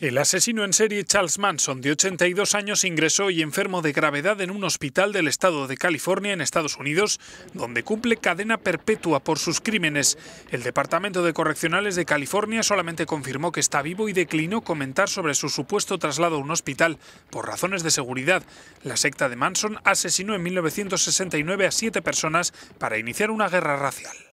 El asesino en serie Charles Manson, de 82 años, ingresó y enfermo de gravedad en un hospital del estado de California, en Estados Unidos, donde cumple cadena perpetua por sus crímenes. El Departamento de Correccionales de California solamente confirmó que está vivo y declinó comentar sobre su supuesto traslado a un hospital por razones de seguridad. La secta de Manson asesinó en 1969 a siete personas para iniciar una guerra racial.